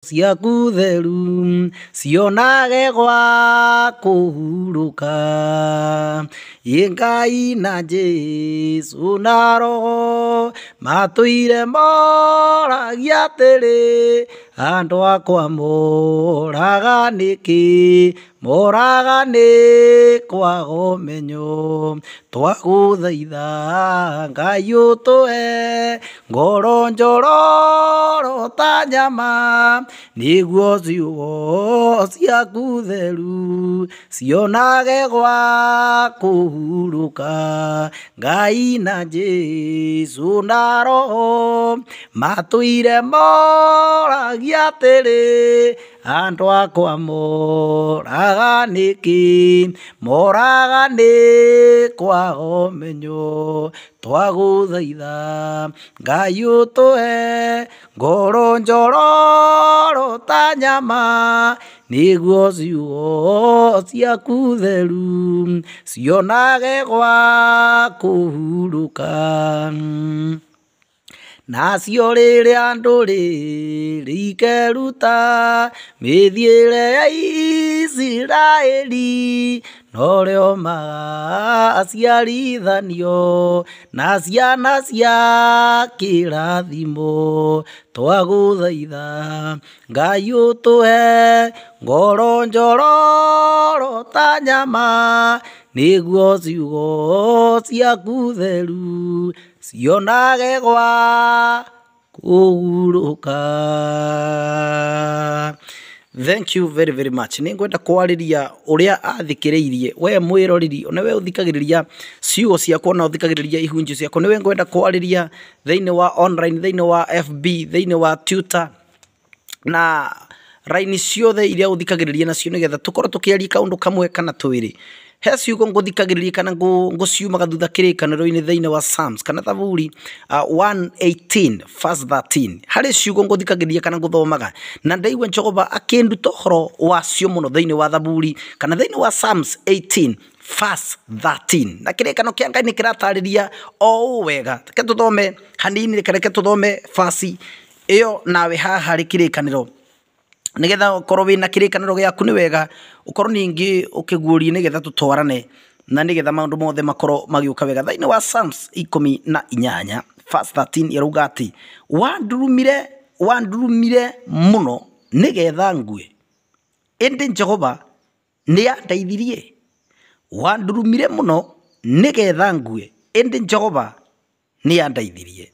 ciaku theru cionage gwa kuhuruka ĩ ngai na jesu na roho matũire moragia atĩrĩ andũ akwa moraga nĩkĩ moraga nĩ kwaga ũmenyo twagũthaitha ngai ũtũhe ngoro njoro ta nyama niguo ciugo ciaku theru cionage gwa kuhuruka ngai na jesu na roho matũire moragia atĩrĩ andũ akwa moraga nĩkĩ moraga nĩ kwa ũmenyo twagũthaitha ngai ũtũhe ngoro njororo ta nyama nĩguo ciugo ciaku theru cionage gwa kũhurũka nacio riria ndũrĩrĩ ikeruta re ya ri no rä rĩomaga aciarithanio na ciana cia kä rathimo kĩrathimo thaitha Ngai å tå he ngoro njororo ta nyama niguo ciugo ciaku theru cionage gwa kuguruka thank you very very much nä ngwenda kwarä uria athikä rä irie we mwä roriri onewe å thikagä rä ria ciugo ciakwa na å thikagä rä ria ihunjä ciakwa nä ngwenda kwarä ria thä wa online thä wa fb thä wa tutor na raini ciothe iria å thikagä rä ria nacio nä getha tå korwo tå kä aria kaå ndå kamwe kana twä rä he ciugo rä ria kana ciumaga thutha kä kĩrĩkanĩro-inĩ thĩinĩ wa psalms kana thaburi uh, 118 ciugo ngå thikagä rä ria kana thomaga na ndaigua jehova å horo wacio må no thä inä wa thaburi kana thä inä wa psalms 18 verse 13 na kĩrĩkano kĩa ngai ratarä ria o å wega reke tũthome hanini reke tũthome basi yo nawe haharä kä rä kanä ro nigetha ukorwo wina kirikaniro giaku ni wega ukorwo ningi ukiguri nigetha tutwarane na nigetha maundu mothe makorwo magiuka wega thaini wa Psalms ikumi na inyanya verse 13 yarauga ati wandurumire wandurumire muno nigetha ngue indi Jehova ni yandeithirie wandurumire muno nigetha ngue indi Jehova ni yandeithirie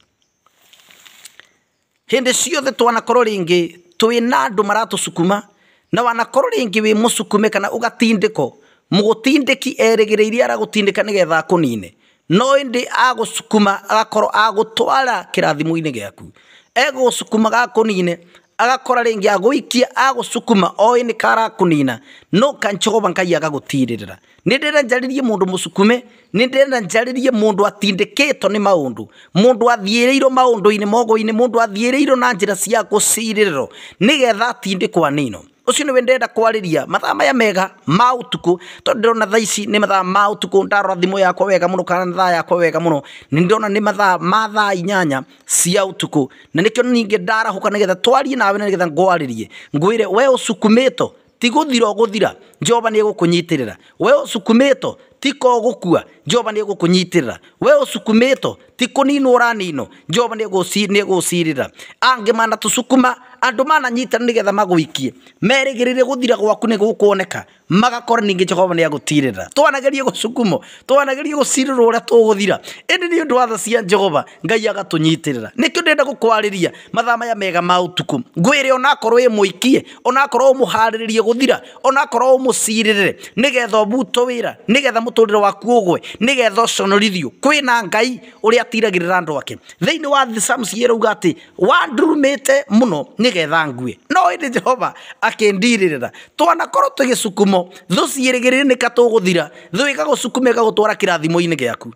hindi ciothe twanakorwo ringi twi na andu maratusukuma na wanakorwo ringi wi musukume kana ugatindiko mugutindiki erigiriirie aragutindika nigetha akunine no indi agusukuma agakorwo agutwara kirathimu-ini giaku egugusukuma gakunine agakora rĩngĩ agũikia agũcukuma oĩ nĩ karakunina no kanchogoba ngai agagũtirĩrĩra nĩ ndĩrenda njaririe mũndũ mũcukume nĩ ndĩrenda njaririe mũndũ atindĩkĩtwo nĩ maũndũ mũndũ athiĩrĩirwo maũndũ-inĩ mogo-inĩ mũndũ athiĩrĩirwo na njĩra cia gũcirĩrĩrwo nĩgetha atindĩkwo anino ucio ni we ndenda kwariria mathaa maya mega ma utuku tondu ndirona thaa ici ni mathaa ma utuku ndarora thimu yakwa wega muno kana thaa yakwa wega muno ni ndirona ni mathaa ma thaa inyanya cia utuku na nikio ningi ndarahũka nigetha twarie nawe na nigetha ngwaririe ngwire we usukumito ti guthira guthira jehova ni egukunyitirira we usukumito tiko gukua jehova nä gå kå nyitä rä ra we å sukumä two ti kå ninwo å raninwo jehova nä gå cirä ra angä mana tå andu mananyitana nigetha magwikie merigiririe guthira gwaku ni gukuoneka magakora ningi jehova ni agutirira twanagerie gucukumo twanagerie gucirirwo uria tuguthira indi ni undu wa tha cia jehova ngai agatunyitirira nikio ndenda gukwariria mathaa maya mega ma utuku ngwire onakorwo wi muikie onakorwo umuhariririe guthira onakorwo umuciririre nigetha ubutwo wira nigetha muturire waku ugwe nigetha uconorithio kwina ngai uria atiragirira andu ake thiini wa thisamci irauga ati wandurumite muno ni nigetha ngue no indi jehova akindiririra twanakorwo tugicukumo thu ciirigirire nika tuguthira thu ikagucukume ĩgagũtwara kĩrathimo-inĩ gĩaku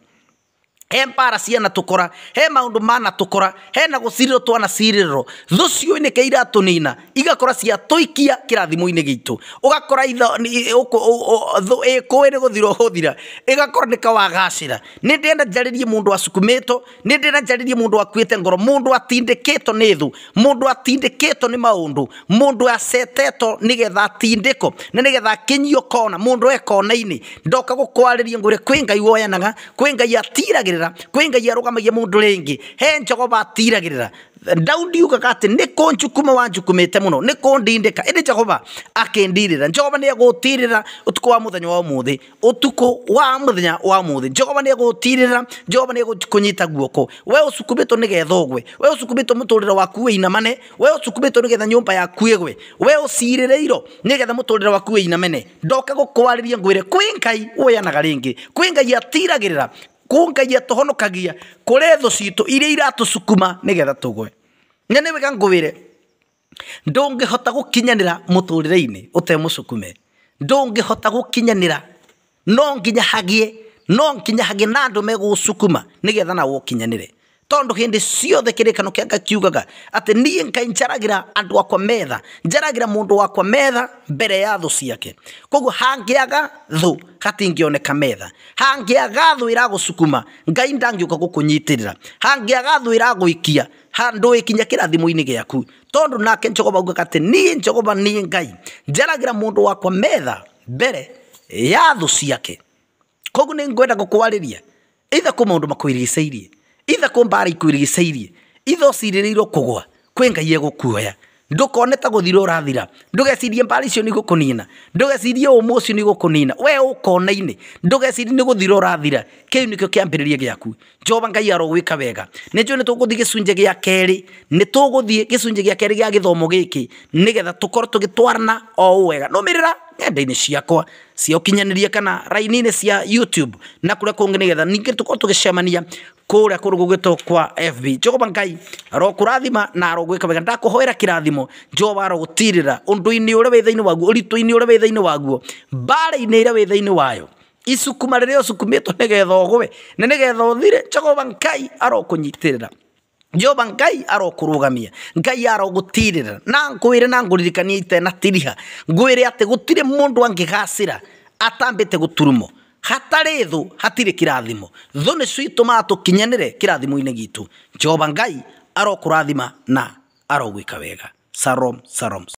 he mbara cianatukora he maundu manatukora hena gucirirwo twanacirirwo thu ciũinä ke iratunina igakora ciatũikia kä rathimo-inä gitu ugakora thu ĩkũĩ nä gũthirwo gũthira ĩgakora nä kawagacä ra nä ndenda njarä mundu asukumä two nä ndenda njarä mundu akuä ngoro mundu atindä to nä thu mundu atindä to nä maundu mundu acetetwo nä getha atindä ko na nä getha akä kona mundu ekona-inä ndoka gå kwarä rie ngå rä kwä ngai woyanaga kwä ngai atiragä batiragirira kwingagia arugamagia mundu ringi he njogo batiragirira daudi ugaga atä nä kå njukuma wanjukumä te må no nä kå ndindä ka ä ndä jehova akä ra jehova nä egå tirä ra å tukå wa må thenya wa må thä å tukå wa må wa må thä jehova nä egå tirä ra jehova nä egå kå nyita guoko we å cukumä two nä getha å gwe we å cukumä waku wä inamane we å cukumä two nä getha nyå yaku ä gwe we å cirä rä irwo nä getha må tå rä re waku wä inamene ndoka gå kwarä ria ngwä re kwä ngai woyanaga rä ngä ngai atiragä kungaia tuhonokagia kuri thu citu iria iratucukuma nigetha tugwe na nä wega ngwä ndungä hota gå kinyanä ra må tå rä re-inä å temucukume ndungä hota gå kinyanä ra no nginya hagie no nginya hagie na andå megå cukuma nä getha nawe å kinyanä re tondu hindi ciothe kiririkano kianga kiugaga ati nie ngai njaragira andu akwa metha njaragira mundu wakwa metha mbere ya thu ciake koguo hangiaga thu hatingioneka metha hangiaga thu iragucukuma ngai ndangiuka ikia hangiaga thu iragwikia handu ikinya kirathimo-ini giaku tondu nake njogova augaga ati nie njogova nie ngai njaragira mundu wakwa metha mbere ya thu ciake koguo ni ngwenda gukwariria itha kå maå ndå makwä rigicä irie itha kå mbara ikwirigicäirie itha å cirä kugwa kwä ngai egå ndukone ta guthira urathira ndugecirie mbara icio ni gukunina ndugecirie umu ucio ni gukunina we ukonaine ndugecirie ni guthira urathira kiu nikio kiambiriria giaku jehova ngai arogwika wega ni njui ni tuguthii gicunji gia keri ni tuguthii gicunji gia keri gia githomo giki nigetha tukorwo tugitwarana o wega numirira no nenda-inĩ ciakwa cia ũkinyanĩria kana raini-inĩ cia youtube na kũrĩa kũngĩ nĩgetha ningĩ tũkorwo tũgĩcemania kũrĩa kũrũ gũgĩtwo kwa fb jehova ngai arokũrathima na arogwĩka wega ndakũhoera kĩrathimo jehova arogũtirĩra ũndũ-inĩ ũrĩa wĩ thĩinĩ waguo ũritũ-inĩ ũrĩa wĩ thĩinĩ waguo mbaara-inĩ ĩrĩa wĩ thĩinĩ wayo isukuma rĩrĩa ũsukumĩtwo nĩgetha ũgũe na nĩgetha ũthire jehova ngai arokũnyitĩrĩra joba ngai arokurugamia ngai arogutirira na ngwire na nguririkania itenatiriha ngwire ati gutire mundu angigacira atambite guturumo hatarä thå hatirä kä rathimo thå nä cio itåmaga tå kinyanä kä rathimo-inä gitå jehova ngai arokå rathima na arogwä ka wega sarom sarom